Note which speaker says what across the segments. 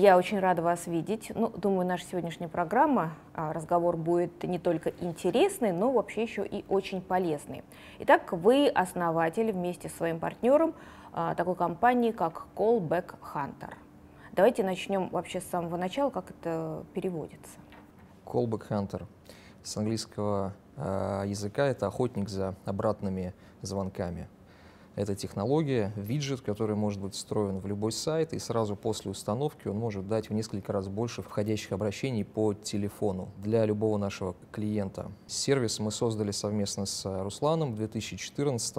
Speaker 1: Илья, очень рада вас видеть. Ну, думаю, наша сегодняшняя программа, а, разговор будет не только интересный, но вообще еще и очень полезный. Итак, вы основатель вместе с своим партнером а, такой компании, как Callback Hunter. Давайте начнем вообще с самого начала, как это переводится.
Speaker 2: Callback Hunter с английского а, языка это охотник за обратными звонками. Это технология, виджет, который может быть встроен в любой сайт, и сразу после установки он может дать в несколько раз больше входящих обращений по телефону для любого нашего клиента. Сервис мы создали совместно с Русланом в 2014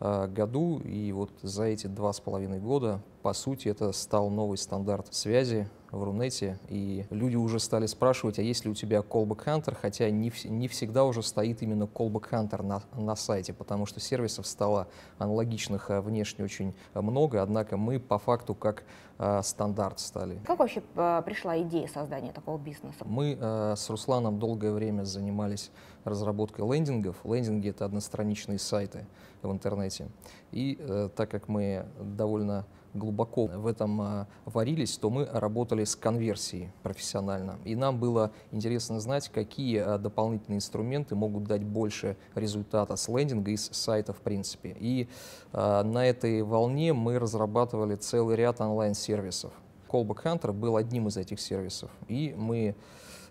Speaker 2: э, году, и вот за эти два с половиной года, по сути, это стал новый стандарт связи в Рунете, и люди уже стали спрашивать, а есть ли у тебя Callback Hunter, хотя не, не всегда уже стоит именно Callback Hunter на, на сайте, потому что сервисов стало аналогичных а, внешне очень много, однако мы по факту как э, стандарт стали.
Speaker 1: Как вообще э, пришла идея создания такого бизнеса?
Speaker 2: Мы э, с Русланом долгое время занимались разработкой лендингов. Лендинги — это одностраничные сайты в интернете. И э, так как мы довольно глубоко в этом а, варились, то мы работали с конверсией профессионально. И нам было интересно знать, какие а, дополнительные инструменты могут дать больше результата с лендинга и с сайта в принципе. И а, на этой волне мы разрабатывали целый ряд онлайн-сервисов. Callback Hunter был одним из этих сервисов. И мы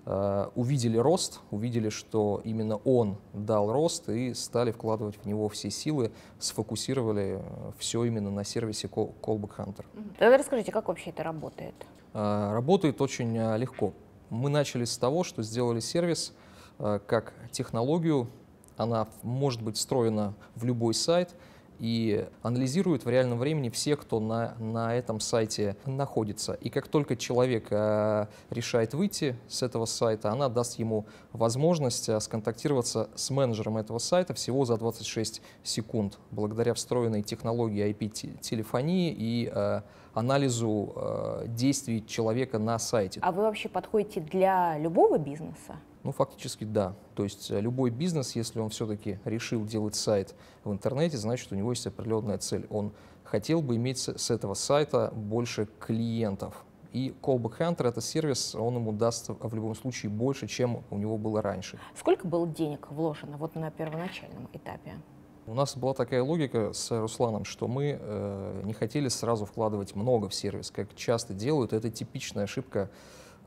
Speaker 2: Э, увидели рост, увидели, что именно он дал рост и стали вкладывать в него все силы, сфокусировали э, все именно на сервисе Callback Hunter.
Speaker 1: Тогда расскажите, как вообще это работает?
Speaker 2: Э, работает очень легко. Мы начали с того, что сделали сервис как технологию. Она может быть встроена в любой сайт – и анализирует в реальном времени все, кто на, на этом сайте находится. И как только человек э, решает выйти с этого сайта, она даст ему возможность э, сконтактироваться с менеджером этого сайта всего за 26 секунд, благодаря встроенной технологии IP-телефонии и э, анализу э, действий человека на сайте.
Speaker 1: А вы вообще подходите для любого бизнеса?
Speaker 2: Ну, фактически да. То есть э, любой бизнес, если он все-таки решил делать сайт в интернете, значит, у него есть определенная цель. Он хотел бы иметь с этого сайта больше клиентов. И Callback Hunter, это сервис, он ему даст в любом случае больше, чем у него было раньше.
Speaker 1: Сколько было денег вложено вот на первоначальном этапе?
Speaker 2: У нас была такая логика с Русланом, что мы э, не хотели сразу вкладывать много в сервис, как часто делают. Это типичная ошибка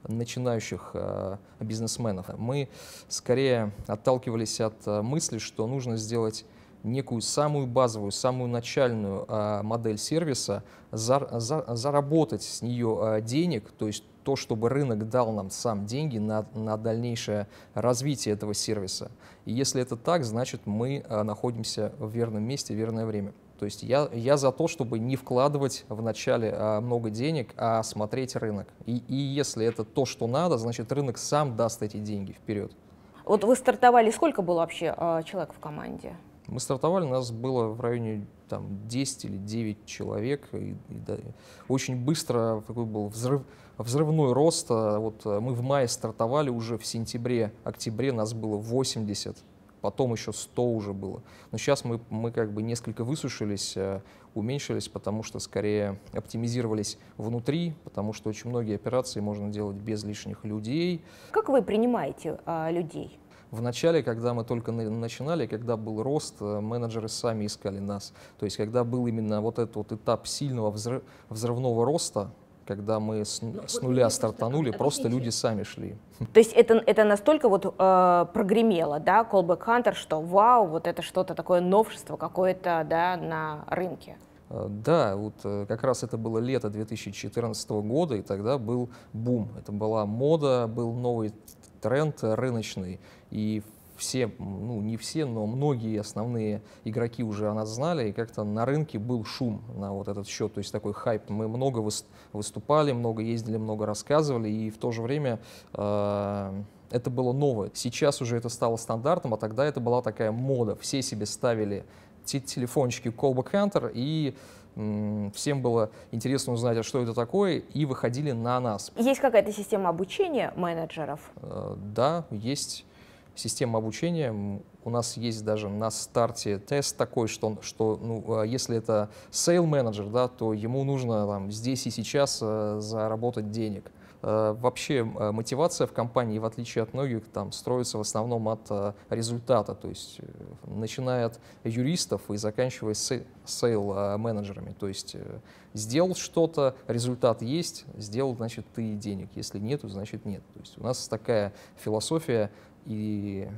Speaker 2: начинающих э, бизнесменов. Мы скорее отталкивались от э, мысли, что нужно сделать некую самую базовую, самую начальную э, модель сервиса, заработать с нее денег, то есть то, чтобы рынок дал нам сам деньги на, на дальнейшее развитие этого сервиса. И если это так, значит мы находимся в верном месте, в верное время. То есть я, я за то, чтобы не вкладывать в начале а, много денег, а смотреть рынок. И, и если это то, что надо, значит рынок сам даст эти деньги вперед.
Speaker 1: Вот вы стартовали, сколько было вообще а, человек в команде?
Speaker 2: Мы стартовали, у нас было в районе там, 10 или 9 человек. И, и, да, очень быстро такой был взрыв, взрывной рост. А вот а, мы в мае стартовали, уже в сентябре, октябре нас было 80 потом еще 100 уже было. Но сейчас мы, мы как бы несколько высушились, э, уменьшились, потому что скорее оптимизировались внутри, потому что очень многие операции можно делать без лишних людей. Как вы принимаете а, людей? В начале, когда мы только начинали, когда был рост, э, менеджеры сами искали нас. То есть, когда был именно вот этот вот этап сильного взрыв, взрывного роста, когда мы с, с нуля стартанули, просто люди сами шли.
Speaker 1: То есть это, это настолько вот э, прогремело, да, Callback Hunter, что вау, вот это что-то такое новшество какое-то, да, на рынке.
Speaker 2: Э, да, вот э, как раз это было лето 2014 года, и тогда был бум. Это была мода, был новый тренд рыночный. И все, ну не все, но многие основные игроки уже о нас знали, и как-то на рынке был шум на вот этот счет, то есть такой хайп. Мы много выступали, много ездили, много рассказывали, и в то же время э, это было новое. Сейчас уже это стало стандартом, а тогда это была такая мода. Все себе ставили телефончики Callback Hunter, и всем было интересно узнать, а что это такое, и выходили на нас.
Speaker 1: Есть какая-то система обучения менеджеров?
Speaker 2: Э, да, есть система обучения. У нас есть даже на старте тест такой, что, что ну, а, если это сейл-менеджер, да, то ему нужно там, здесь и сейчас э, заработать денег. Э, вообще э, мотивация в компании, в отличие от многих, там строится в основном от э, результата, то есть начиная от юристов и заканчивая сейл-менеджерами. То есть сделал что-то, результат есть, сделал, значит, ты денег. Если нет, значит, нет. То есть у нас такая философия и,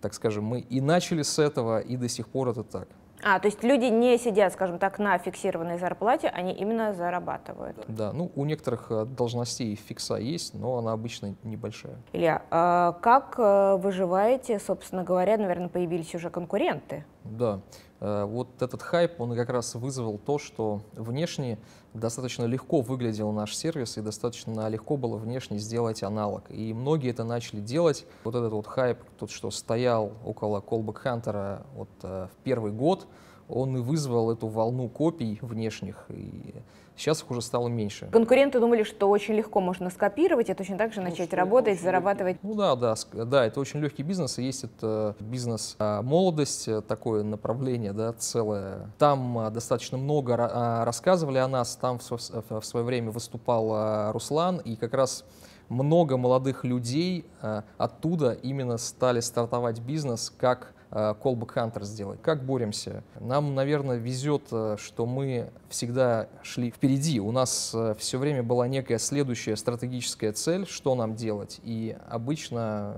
Speaker 2: так скажем, мы и начали с этого, и до сих пор это так.
Speaker 1: А, то есть люди не сидят, скажем так, на фиксированной зарплате, они именно зарабатывают.
Speaker 2: Да, ну у некоторых э, должностей фикса есть, но она обычно небольшая.
Speaker 1: Илья, а как э, выживаете, собственно говоря, наверное, появились уже конкуренты?
Speaker 2: Да, э, вот этот хайп, он как раз вызвал то, что внешне достаточно легко выглядел наш сервис и достаточно легко было внешне сделать аналог. И многие это начали делать. Вот этот вот хайп, тот, что стоял около Callback Hunter э, вот э, в первый год, он и вызвал эту волну копий внешних, и сейчас их уже стало меньше.
Speaker 1: Конкуренты думали, что очень легко можно скопировать и точно так же ну, начать работать, зарабатывать.
Speaker 2: Легкий. Ну да, да, да, это очень легкий бизнес, и есть это э, бизнес а, молодость, э, такое направление, да, целое. Там э, достаточно много а, рассказывали о нас, там в свое время выступал а, Руслан, и как раз много молодых людей э, оттуда именно стали стартовать бизнес, как э, Callback Hunter сделать, как боремся. Нам, наверное, везет, э, что мы всегда шли впереди. У нас все время была некая следующая стратегическая цель, что нам делать. И обычно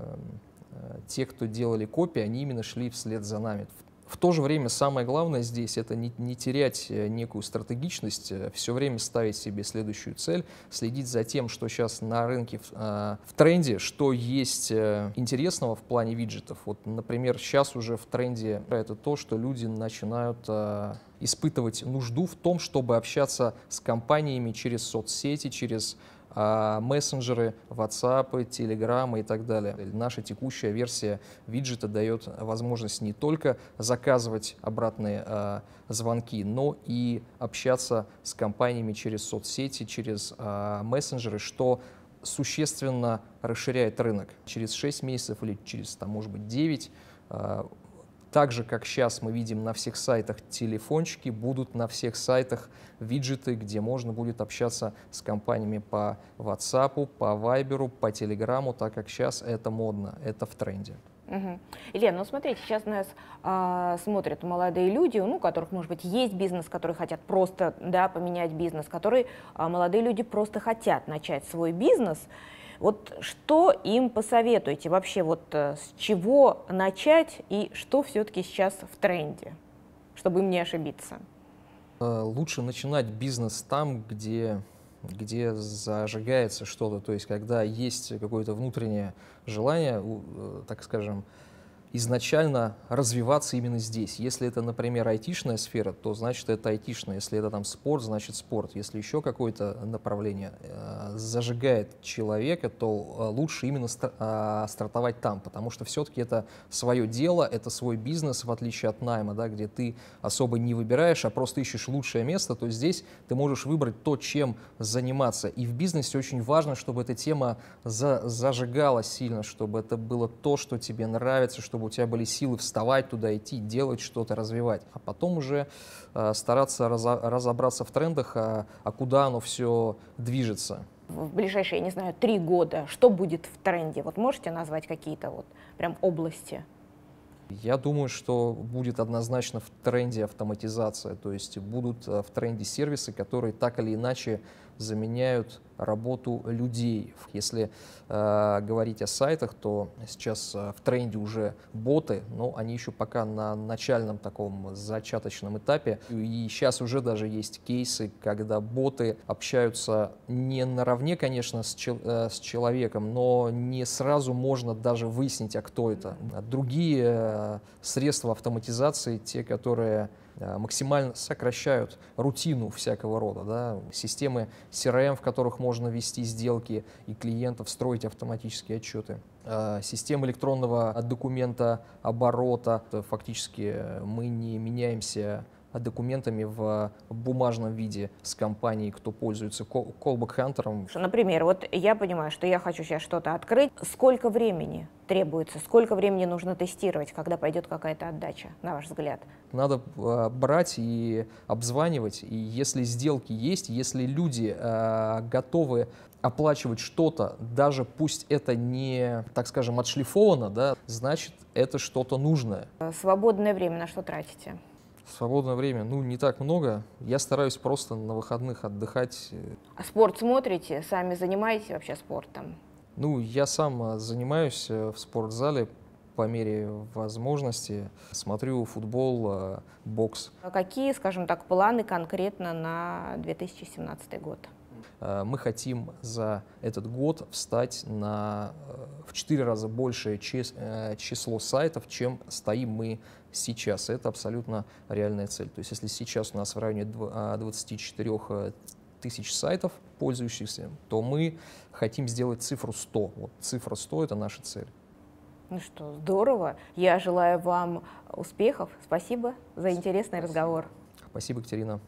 Speaker 2: те, кто делали копии, они именно шли вслед за нами. В то же время самое главное здесь это не, не терять э, некую стратегичность, э, все время ставить себе следующую цель, следить за тем, что сейчас на рынке в, а, в тренде, что есть э, интересного в плане виджетов. Вот, например, сейчас уже в тренде это то, что люди начинают а, испытывать нужду в том, чтобы общаться с компаниями через соцсети, через а мессенджеры, WhatsApp, Telegram и так далее. Наша текущая версия виджета дает возможность не только заказывать обратные а, звонки, но и общаться с компаниями через соцсети, через а, мессенджеры, что существенно расширяет рынок. Через 6 месяцев или через, там, может быть, 9 так же, как сейчас мы видим на всех сайтах телефончики, будут на всех сайтах виджеты, где можно будет общаться с компаниями по WhatsApp, по Viber, по Telegram, так как сейчас это модно, это в тренде.
Speaker 1: Угу. Елена, ну смотрите, сейчас нас а, смотрят молодые люди, ну, которых, может быть, есть бизнес, которые хотят просто да, поменять бизнес, которые а, молодые люди просто хотят начать свой бизнес – вот что им посоветуете вообще, вот э, с чего начать и что все-таки сейчас в тренде, чтобы им не ошибиться?
Speaker 2: Э, лучше начинать бизнес там, где где зажигается что-то, то есть когда есть какое-то внутреннее желание, э, так скажем, изначально развиваться именно здесь. Если это, например, айтишная сфера, то значит это айтишная. Если это там спорт, значит спорт. Если еще какое-то направление э, зажигает человека, то э, лучше именно ст э, стартовать там, потому что все-таки это свое дело, это свой бизнес, в отличие от найма, да, где ты особо не выбираешь, а просто ищешь лучшее место, то здесь ты можешь выбрать то, чем заниматься. И в бизнесе очень важно, чтобы эта тема за зажигалась сильно, чтобы это было то, что тебе нравится, что чтобы у тебя были силы вставать туда, идти, делать что-то, развивать. А потом уже э, стараться разо- разобраться в трендах, а, а куда оно все движется.
Speaker 1: В ближайшие, я не знаю, три года что будет в тренде? Вот можете назвать какие-то вот прям области?
Speaker 2: Я думаю, что будет однозначно в тренде автоматизация, то есть будут э, в тренде сервисы, которые так или иначе заменяют работу людей. Если э, говорить о сайтах, то сейчас э, в тренде уже боты, но они еще пока на начальном таком зачаточном этапе. И сейчас уже даже есть кейсы, когда боты общаются не наравне, конечно, с, чел э, с человеком, но не сразу можно даже выяснить, а кто это. Другие э, средства автоматизации, те, которые Э, максимально сокращают рутину всякого рода, да, системы CRM, в которых можно вести сделки и клиентов, строить автоматические отчеты. Э, Система электронного документа оборота. Фактически э, мы не меняемся а документами в бумажном виде с компанией, кто пользуется callback Hunter.
Speaker 1: Например, вот я понимаю, что я хочу сейчас что-то открыть. Сколько времени требуется, сколько времени нужно тестировать, когда пойдет какая-то отдача, на ваш взгляд?
Speaker 2: Надо а, брать и обзванивать, и если сделки есть, если люди а, готовы оплачивать что-то, даже пусть это не, так скажем, отшлифовано, да, значит, это что-то нужное.
Speaker 1: Э, свободное время на что тратите?
Speaker 2: Свободное время, ну, не так много. Я стараюсь просто на выходных отдыхать.
Speaker 1: А спорт смотрите? Сами занимаетесь вообще спортом?
Speaker 2: Ну, я сам а, занимаюсь э, в спортзале по мере возможности. Смотрю футбол, а, бокс.
Speaker 1: А какие, скажем так, планы конкретно на 2017 год?
Speaker 2: Э, мы хотим за этот год встать на, э, в 4 раза большее э, число сайтов, чем стоим мы сейчас. Это абсолютно реальная цель. То есть если сейчас у нас в районе 24 тысяч сайтов пользующихся, то мы хотим сделать цифру 100. Вот цифра 100 — это наша цель.
Speaker 1: Ну что, здорово. Я желаю вам успехов. Спасибо за интересный разговор.
Speaker 2: Спасибо, Екатерина.